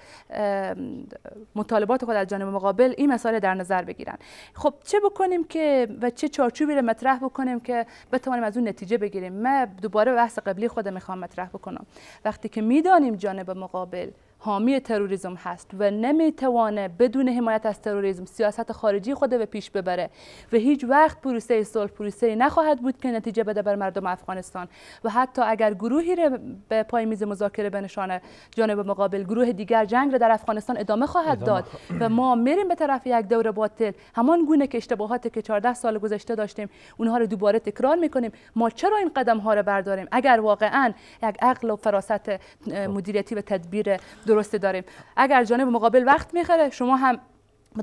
[SPEAKER 3] مطالبات خود از جانب مقابل این مسائل در نظر بگیرن خب چه بکنیم که و چه چارچوبی رو مطرح بکنیم که بتوانیم از اون نتیجه بگیریم من دوباره بحث قبلی خودم میخوام مطرح بکنم وقتی که میدانیم جانب مقابل حامی تروریسم هست و نمیتوانه بدون حمایت از تروریسم سیاست خارجی خود به پیش ببره و هیچ وقت پروسه صلح پروسه نخواهد بود که نتیجه بده بر مردم افغانستان و حتی اگر گروهی رو به پای میز مذاکره بنشانه جانب مقابل گروه دیگر جنگ را در افغانستان ادامه خواهد داد و ما میریم به طرف یک دور باطل همان گونه که اشتباهاتی که 14 سال گذشته داشتیم اونها رو دوباره تکرار میکنیم ما چرا این قدم ها را برداریم اگر واقعا یک عقل و فراست مدیریتی و تدبیر درسته داریم اگر جانب مقابل وقت میخره شما هم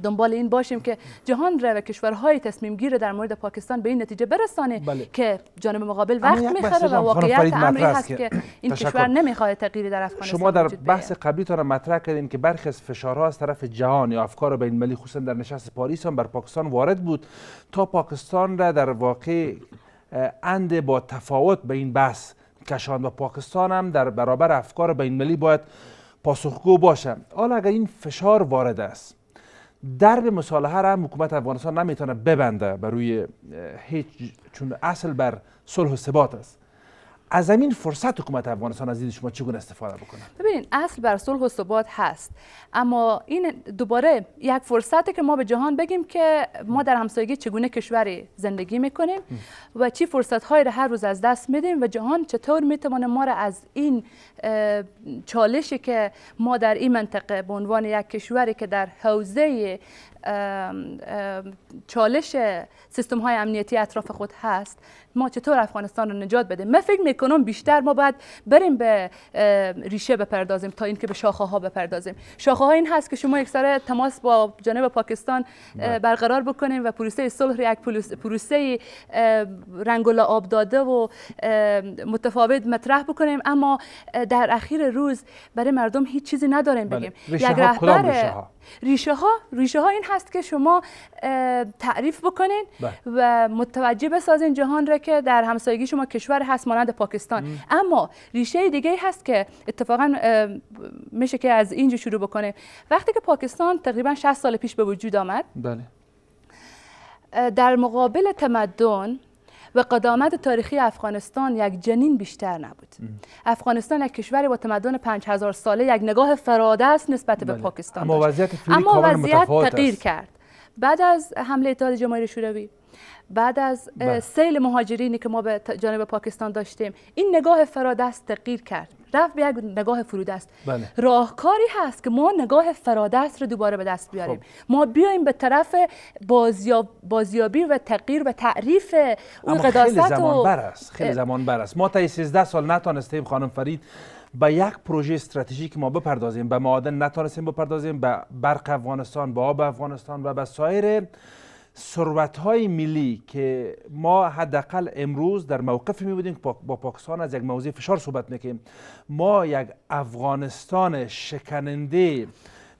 [SPEAKER 3] دنبال این باشیم که جهان رو و کشورهای تصمیم گیر در مورد پاکستان به این نتیجه برسانه بله. که جانب مقابل وقت میخره و واقعیت امری هست که این کشور نمیخواد تغییر در افغانستان
[SPEAKER 1] شما در بحث قبلیتان مطرح کردین که برخی از فشارها از طرف جهان یا افکار بین المللی خصوصا در نشست پاریس هم بر پاکستان وارد بود تا پاکستان را در واقع اند با تفاوت به این بحث کشان و پاکستان هم در برابر افکار بین المللی باید پاسخگو باشه. حالا اگر این فشار وارد است درب مصالحه را هم حکومت افغانستان نمیتونه ببنده بر روی هیچ چون اصل بر صلح و ثبات است از این فرصت حکومت افغانستان از دید شما چگونه استفاده بکنه
[SPEAKER 3] ببینید اصل بر صلح و ثبات هست اما این دوباره یک فرصته که ما به جهان بگیم که ما در همسایگی چگونه کشوری زندگی میکنیم و چی فرصت های را هر روز از دست میدیم و جهان چطور میتونه ما را از این چالشی که ما در این منطقه به عنوان یک کشوری که در حوزه چالش سیستم های امنیتی اطراف خود هست ما چطور افغانستان رو نجات بده من فکر میکنم بیشتر ما باید بریم به ریشه بپردازیم تا اینکه به شاخه ها بپردازیم شاخه ها این هست که شما یک تماس با جانب پاکستان بله. برقرار بکنیم و پروسه صلح یک پروسه رنگ و آب داده و متفاوت مطرح بکنیم اما در اخیر روز برای مردم هیچ چیزی نداریم بله. بگیم یک ریشه ها ریشه ها این هست که شما تعریف بکنین بله. و متوجه بسازین جهان را که در همسایگی شما کشور هست مانند پاکستان اما ریشه دیگه هست که اتفاقا میشه که از اینجا شروع بکنه وقتی که پاکستان تقریبا 60 سال پیش به وجود آمد بله. در مقابل تمدن و قدامت تاریخی افغانستان یک جنین بیشتر نبود افغانستان یک کشوری با تمدن 5000 ساله یک نگاه فراده است نسبت به بله. پاکستان اما وضعیت, اما وضعیت تغییر کرد بعد از حمله اتحاد جماهیر شوروی بعد از بله. سیل مهاجرینی که ما به جانب پاکستان داشتیم این نگاه فرادست تغییر کرد رفت به نگاه فرودست بله. راهکاری هست که ما نگاه فرادست رو دوباره به دست بیاریم خب. ما بیایم به طرف بازیاب، بازیابی و تغییر و تعریف اون قداست خیلی زمان و... بر است خیلی
[SPEAKER 1] زمان بر ما تا 13 سال نتانستیم خانم فرید به یک پروژه استراتژیک ما بپردازیم به معادن نتانستیم بپردازیم به برق افغانستان به آب افغانستان و به سایر سروت های ملی که ما حداقل امروز در موقف می بودیم با پاکستان از یک موضوع فشار صحبت میکنیم ما یک افغانستان شکننده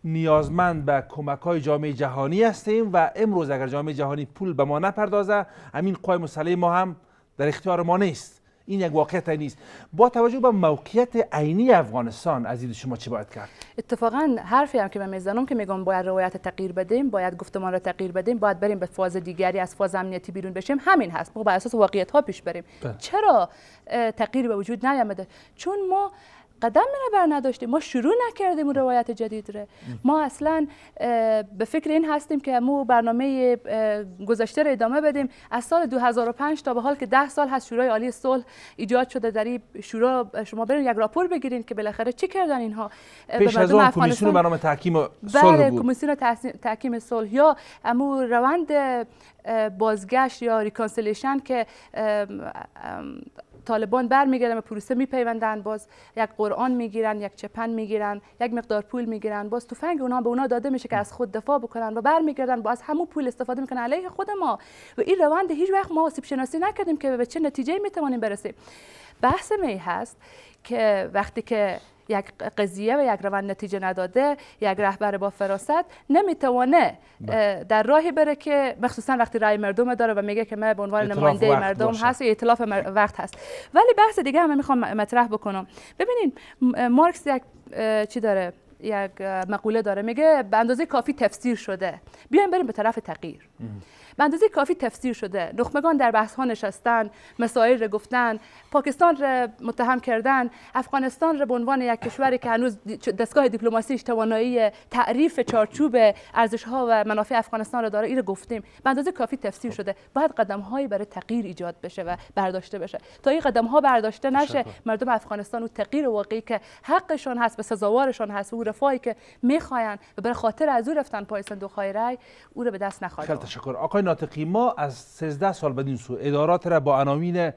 [SPEAKER 1] نیازمند به کمک های جامعه جهانی هستیم و امروز اگر جامعه جهانی پول به ما نپردازه همین قای مسئله ما هم در اختیار ما نیست این یک واقعیت نیست با توجه به موقعیت عینی افغانستان عزیز شما چی باید کرد
[SPEAKER 3] اتفاقا حرفی هم که من میزنم که میگم باید روایت تغییر بدیم باید گفتمان را تغییر بدیم باید بریم به فاز دیگری از فاز امنیتی بیرون بشیم همین هست ما بر اساس واقعیت ها پیش بریم بله. چرا تغییر به وجود نیامده چون ما قدم را بر نداشتیم ما شروع نکردیم اون روایت جدید رو ما اصلا به فکر این هستیم که مو برنامه گذشته رو ادامه بدیم از سال 2005 تا به حال که 10 سال هست شورای عالی صلح ایجاد شده در این شورا شما برین یک راپور بگیرین که بالاخره چی کردن اینها پیش از کمیسیون برنامه
[SPEAKER 1] تحکیم صلح بله، بود
[SPEAKER 3] کمیسیون تحکیم صلح یا امو روند بازگشت یا ریکانسلیشن که طالبان برمیگردن به پروسه میپیوندن باز یک قرآن میگیرن یک چپن میگیرن یک مقدار پول میگیرن باز تفنگ اونها به اونا داده میشه که از خود دفاع بکنن و برمیگردن باز همون پول استفاده میکنن علیه خود ما و این روند هیچ وقت ما آسیب شناسی نکردیم که به چه نتیجه میتوانیم برسیم بحث می هست که وقتی که یک قضیه و یک روند نتیجه نداده یک رهبر با فراست نمیتوانه بله. در راهی بره که مخصوصا وقتی رای مردم داره و میگه که من به عنوان نماینده مردم هست و اطلاف وقت هست ولی بحث دیگه هم میخوام مطرح بکنم ببینین مارکس یک چی داره یک مقوله داره میگه به اندازه کافی تفسیر شده بیایم بریم به طرف تغییر به اندازه کافی تفسیر شده نخمگان در بحث ها نشستن مسائل را گفتن پاکستان را متهم کردن افغانستان را به عنوان یک کشوری که هنوز دستگاه دیپلماسیش توانایی تعریف چارچوب ارزش ها و منافع افغانستان را داره این گفتیم به اندازه کافی تفسیر شده باید قدم هایی برای تغییر ایجاد بشه و برداشته بشه تا این قدم ها برداشته نشه مردم افغانستان و تغییر واقعی که حقشان هست به سزاوارشان هست و رفاهی که میخواین و برای خاطر از او رفتن پای صندوق او را به دست نخواهند
[SPEAKER 1] تشکر آقای ناطقی ما از 13 سال بدین سو ادارات را با عناوین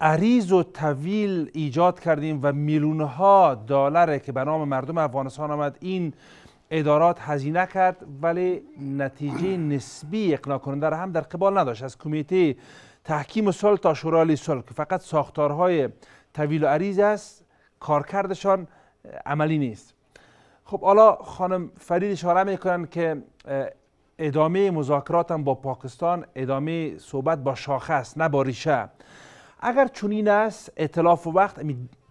[SPEAKER 1] عریض و طویل ایجاد کردیم و میلیون ها که به نام مردم افغانستان آمد این ادارات هزینه کرد ولی نتیجه نسبی اقناع کننده را هم در قبال نداشت از کمیته تحکیم صلح تا شورای صلح که فقط ساختارهای طویل و عریض است کارکردشان عملی نیست خب حالا خانم فرید اشاره میکنن که ادامه مذاکرات هم با پاکستان ادامه صحبت با شاخه است نه با ریشه اگر چنین است اطلاف و وقت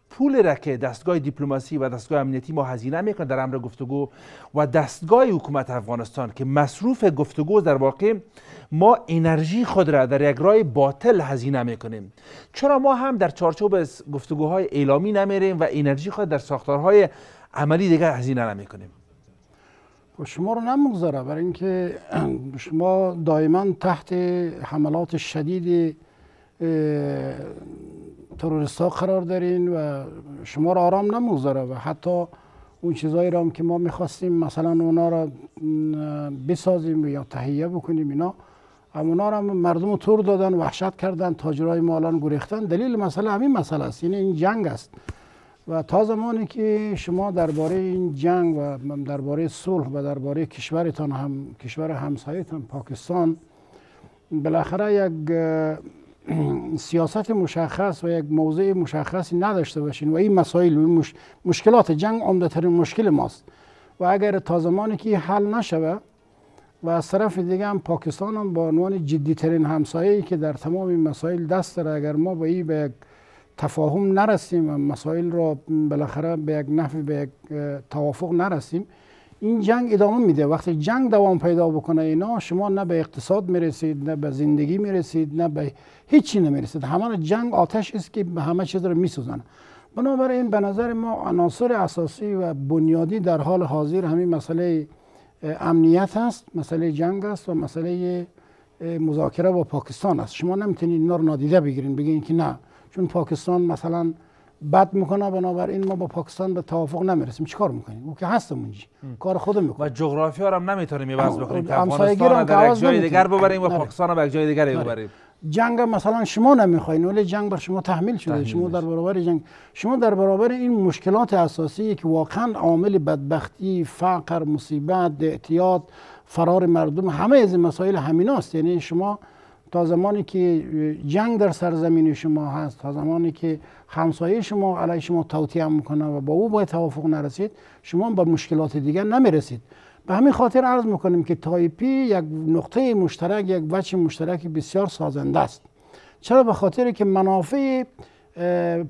[SPEAKER 1] پول را که دستگاه دیپلماسی و دستگاه امنیتی ما هزینه میکنه در امر گفتگو و دستگاه حکومت افغانستان که مصروف گفتگو در واقع ما انرژی خود را در یک رای باطل هزینه میکنیم چرا ما هم در چارچوب گفتگوهای اعلامی نمیریم و انرژی خود در ساختارهای عملی دیگر هزینه نمیکنیم
[SPEAKER 4] خب شما رو نمیگذاره برای اینکه شما دائما تحت حملات شدید تروریست ها قرار دارین و شما رو آرام نمیگذاره و حتی اون چیزایی را که ما میخواستیم مثلا اونا را بسازیم یا تهیه بکنیم اینا اما اونا را مردم تور دادن وحشت کردن تاجرای مالان گریختن دلیل مسئله همین مسئله است یعنی این جنگ است و تا زمانی که شما درباره این جنگ و درباره صلح و درباره کشورتان هم کشور همسایتان پاکستان بالاخره یک سیاست مشخص و یک موضع مشخصی نداشته باشین و این مسائل مش... مشکلات جنگ عمدترین مشکل ماست و اگر تا زمانی که حل نشوه و از طرف دیگه هم پاکستان هم با عنوان جدی ترین که در تمام مسائل دست داره اگر ما به این به یک تفاهم نرسیم و مسائل را بالاخره به یک نفع به یک توافق نرسیم این جنگ ادامه میده وقتی جنگ دوام پیدا بکنه اینا شما نه به اقتصاد میرسید نه به زندگی میرسید نه به هیچی نمیرسید همان جنگ آتش است که همه چیز رو میسوزانه بنابراین به نظر ما عناصر اساسی و بنیادی در حال حاضر همین مسئله امنیت است مسئله جنگ است و مسئله مذاکره با پاکستان است شما نمیتونید اینا رو نادیده بگیرین بگین که نه چون پاکستان مثلا بد میکنه بنابراین ما با پاکستان به توافق نمیرسیم چیکار میکنیم او که هستم اونجا
[SPEAKER 1] کار خودم میکنه و جغرافیا رو هم نمیتونیم باز بکنیم که افغانستان رو آره. یک جای دیگر ببریم و پاکستان رو یک جای دیگر ببریم
[SPEAKER 4] جنگ مثلا شما نمیخواین ولی جنگ بر شما تحمیل شده شما در برابر جنگ شما در برابر این مشکلات اساسی که واقعا عامل بدبختی فقر مصیبت اعتیاد فرار مردم همه از مسائل همیناست یعنی شما تا زمانی که جنگ در سرزمین شما هست تا زمانی که همسایه شما علیه شما توطیه میکنه و با او باید توافق نرسید شما به مشکلات دیگر نمیرسید به همین خاطر عرض میکنیم که تایپی یک نقطه مشترک یک وجه مشترک بسیار سازنده است چرا به خاطر که منافع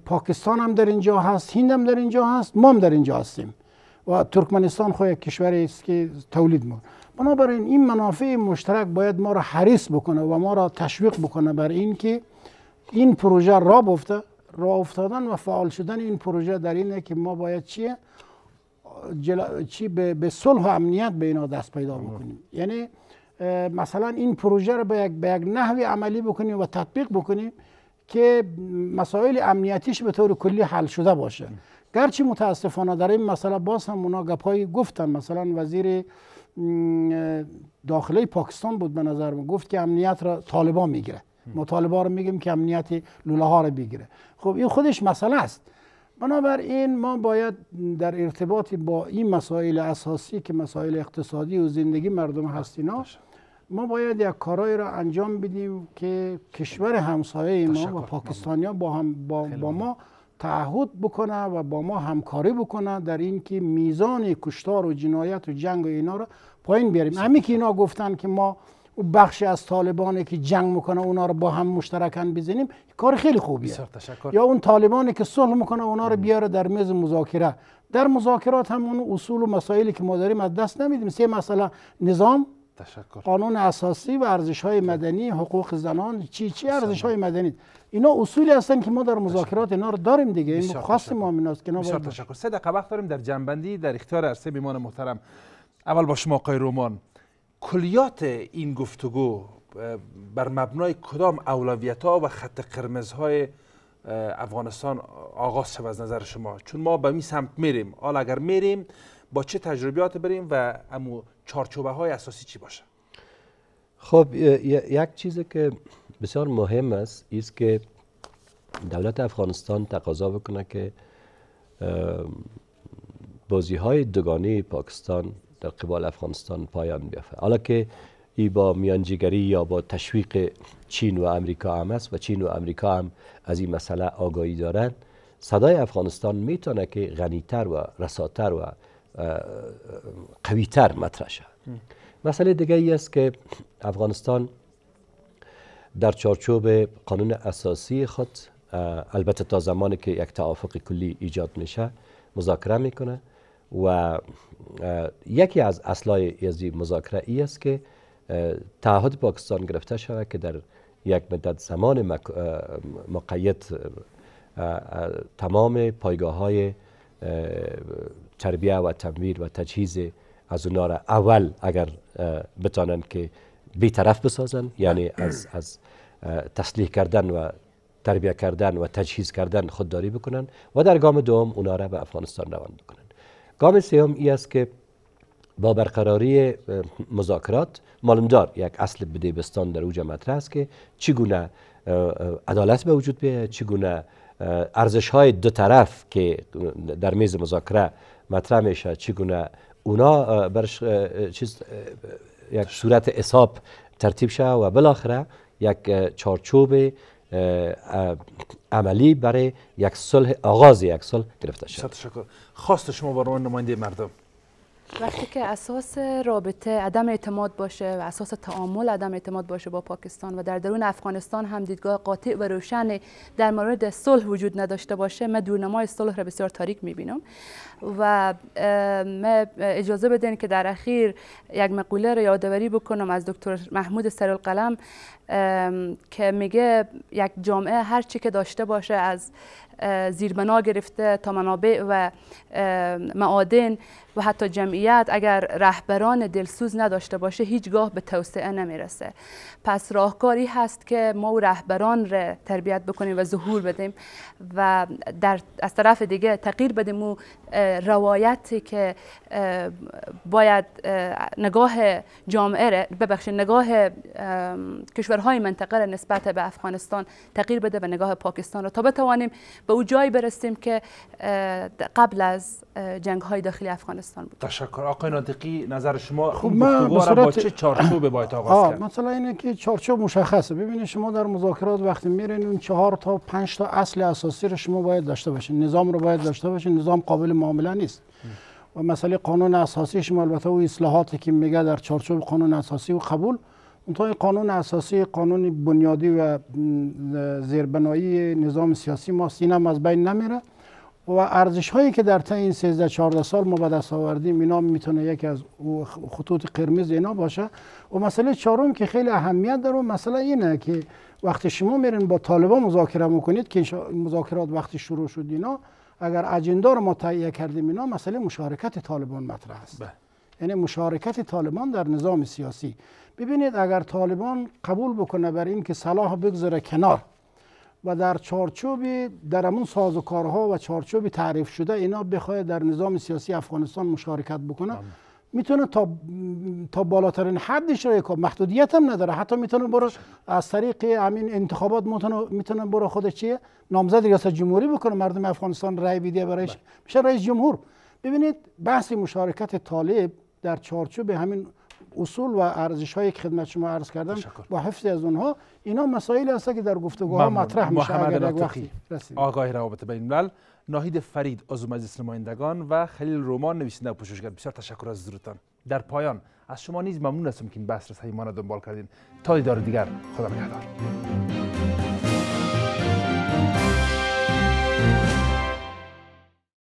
[SPEAKER 4] پاکستان هم در اینجا هست هند هم در اینجا هست ما هم در اینجا هستیم و ترکمنستان خو یک کشوری است که تولید میکنه بنابراین این منافع مشترک باید ما را حریص بکنه و ما را تشویق بکنه بر این که این پروژه را بفته را افتادن و فعال شدن این پروژه در اینه که ما باید چیه چی به, به صلح و امنیت به اینا دست پیدا بکنیم یعنی مثلا این پروژه رو به یک, به نحوی عملی بکنیم و تطبیق بکنیم که مسائل امنیتیش به طور کلی حل شده باشه گرچه متاسفانه در این مسئله باز هم اونا گپایی گفتن مثلا وزیر داخله پاکستان بود به نظر من گفت که امنیت را طالبان میگیره ما طالبان رو میگیم که امنیت لوله ها رو بگیره خب این خودش مسئله است بنابراین ما باید در ارتباط با این مسائل اساسی که مسائل اقتصادی و زندگی مردم هستینا ما باید یک کارایی را انجام بدیم که کشور همسایه ما و پاکستانیا با, هم با, با ما تعهد بکنه و با ما همکاری بکنه در اینکه میزان کشتار و جنایت و جنگ و اینا رو پایین بیاریم همین که اینا گفتن که ما و بخشی از طالبانی که جنگ میکنه اونا رو با هم مشترکن بزنیم کار خیلی خوبیه یا اون طالبانی که صلح میکنه اونا رو بیاره در میز مذاکره در مذاکرات هم اون اصول و مسائلی که ما داریم از دست نمیدیم سه مسئله نظام تشکر. قانون اساسی و ارزش های مدنی حقوق زنان چی چی ارزش های مدنی اینا اصولی هستن که ما در مذاکرات اینا رو داریم دیگه این خاص ما است که بسیار تشکر
[SPEAKER 1] سه دقیقه وقت داریم در جنبندی در اختیار عرصه بیمان محترم اول با شما آقای رومان کلیات این گفتگو بر مبنای کدام اولویت ها و خط قرمز های افغانستان آغاز شد از نظر شما چون ما به می سمت میریم حالا اگر میریم با چه تجربیات بریم و امو چارچوبه های اساسی چی باشه
[SPEAKER 2] خب یک چیزی که بسیار مهم است است که دولت افغانستان تقاضا بکنه که بازی های دوگانه پاکستان در قبال افغانستان پایان بیافه حالا که ای با میانجیگری یا با تشویق چین و امریکا هم است و چین و امریکا هم از این مسئله آگاهی دارند صدای افغانستان میتونه که غنیتر و رساتر و قویتر مطرح شد مسئله دیگه ای است که افغانستان در چارچوب قانون اساسی خود البته تا زمانی که یک توافق کلی ایجاد میشه مذاکره میکنه و یکی از اصلای از مذاکره ای است که تعهد پاکستان گرفته شود که در یک مدت زمان مقید تمام پایگاه های تربیه و تمویر و تجهیز از اونا را اول اگر بتانن که طرف بسازن یعنی از, از تسلیح کردن و تربیه کردن و تجهیز کردن خودداری بکنن و در گام دوم اونا را به افغانستان روان بکنن گام سوم ای است که با برقراری مذاکرات مالمدار یک اصل بستان در اوج مطرح است که چگونه عدالت به وجود بیاید چگونه ارزش های دو طرف که در میز مذاکره مطرح میشه چگونه اونا برش چیز یک صورت حساب ترتیب شه و بالاخره یک چارچوب عملی برای یک صلح آغاز یک صلح گرفته شد خواست شما برای نماینده مردم
[SPEAKER 3] وقتی که اساس رابطه عدم اعتماد باشه و اساس تعامل عدم اعتماد باشه با پاکستان و در درون افغانستان هم دیدگاه قاطع و روشن در مورد صلح وجود نداشته باشه من دورنمای صلح را بسیار تاریک میبینم و من اجازه بدین که در اخیر یک مقوله را یادآوری بکنم از دکتر محمود سرالقلم که میگه یک جامعه هر چی که داشته باشه از زیربنا گرفته تا منابع و معادن و حتی جمعیت اگر رهبران دلسوز نداشته باشه هیچگاه به توسعه نمیرسه پس راهکاری هست که ما رهبران را تربیت بکنیم و ظهور بدیم و در از طرف دیگه تغییر بدیم و روایتی که باید نگاه جامعه را ببخشید نگاه کشورهای منطقه را نسبت به افغانستان تغییر بده و نگاه پاکستان را تا بتوانیم به او جایی برستیم که قبل از جنگ های داخلی افغانستان بود
[SPEAKER 1] تشکر آقای نادقی، نظر شما خوب با چه چارچوب باید آغاز کرد
[SPEAKER 4] مثلا اینه که چارچوب مشخصه ببینید شما در مذاکرات وقتی میرین اون چهار تا پنج تا اصل اساسی رو شما باید داشته باشین نظام رو باید داشته باشین نظام قابل معامله نیست و مسئله قانون اساسی شما البته او اصلاحاتی که میگه در چارچوب قانون اساسی و قبول تا قانون اساسی قانون بنیادی و زیربنایی نظام سیاسی ما سینم از بین نمیره و ارزش هایی که در طی این 13 14 سال ما به دست آوردیم اینا میتونه یکی از خطوط قرمز اینا باشه و مسئله چهارم که خیلی اهمیت داره مسئله اینه که وقتی شما میرین با طالبان مذاکره میکنید که مذاکرات وقتی شروع شد اینا اگر اجندا رو ما تهیه کردیم اینا مسئله مشارکت طالبان مطرح است بله. یعنی مشارکت طالبان در نظام سیاسی ببینید اگر طالبان قبول بکنه بر این که سلاح بگذاره کنار و در چارچوب در امون سازوکارها و چارچوبی تعریف شده اینا بخواد در نظام سیاسی افغانستان مشارکت بکنه بله. میتونه تا تا بالاترین حدش رو یک محدودیت هم نداره حتی میتونه بره از طریق همین انتخابات میتونه بره خود چیه نامزد ریاست جمهوری بکنه مردم افغانستان رای بده برایش بله. میشه رئیس جمهور ببینید بحث مشارکت طالب در چارچوب همین اصول و ارزش هایی که خدمت شما عرض کردم با حفظ از اونها اینا مسائل هست که در گفتگوها مطرح میشه اگر
[SPEAKER 1] آقای روابط بین الملل ناهید فرید عضو مجلس نمایندگان و خلیل رومان نویسنده و پوششگر بسیار تشکر از حضورتان در پایان از شما نیز ممنون هستم که این بحث را صمیمانه دنبال کردین تا دیدار دیگر خدا نگهدار